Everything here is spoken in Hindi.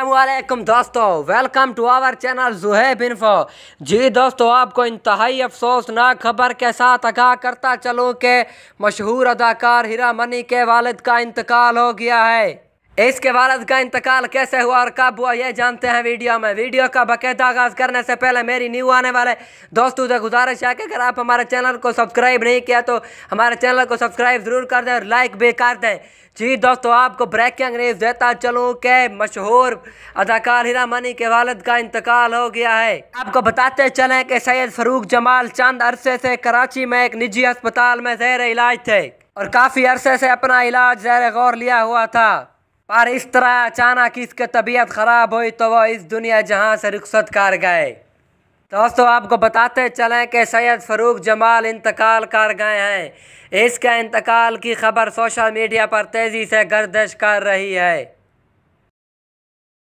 अल्लाम दोस्तों welcome to our channel Zuhaib info जी दोस्तों आपको इंतहाई अफसोसनाक खबर के साथ आगाह करता चलूँ के मशहूर अदाकार हीरा मनी के वालिद का इंतकाल हो गया है इसके वालद का इंतकाल कैसे हुआ और कब हुआ यह जानते हैं वीडियो में वीडियो का बकायदा आगाज़ करने से पहले मेरी न्यू आने वाले दोस्तों से गुजारिश है कि अगर आप हमारे चैनल को सब्सक्राइब नहीं किया तो हमारे चैनल को सब्सक्राइब ज़रूर कर दें और लाइक भी कर दें जी दोस्तों आपको ब्रेकिंग न्यूज़ देता चलूँ के मशहूर अदाकार हीरा मनी के वालद का इंतकाल हो गया है आपको बताते चलें कि सैयद फरूक जमाल चंद अरसे से कराची में एक निजी अस्पताल में जहर इलाज थे और काफ़ी अरसे से अपना इलाज जहर गौर लिया हुआ था पर इस तरह अचानक इसके तबीयत ख़राब हुई तो वह इस दुनिया जहाँ से रुखसत कर गए दोस्तों आपको बताते चलें कि सैयद फ़रूक जमाल इंतकाल कर गए हैं इसके इंतकाल की खबर सोशल मीडिया पर तेज़ी से गर्दश कर रही है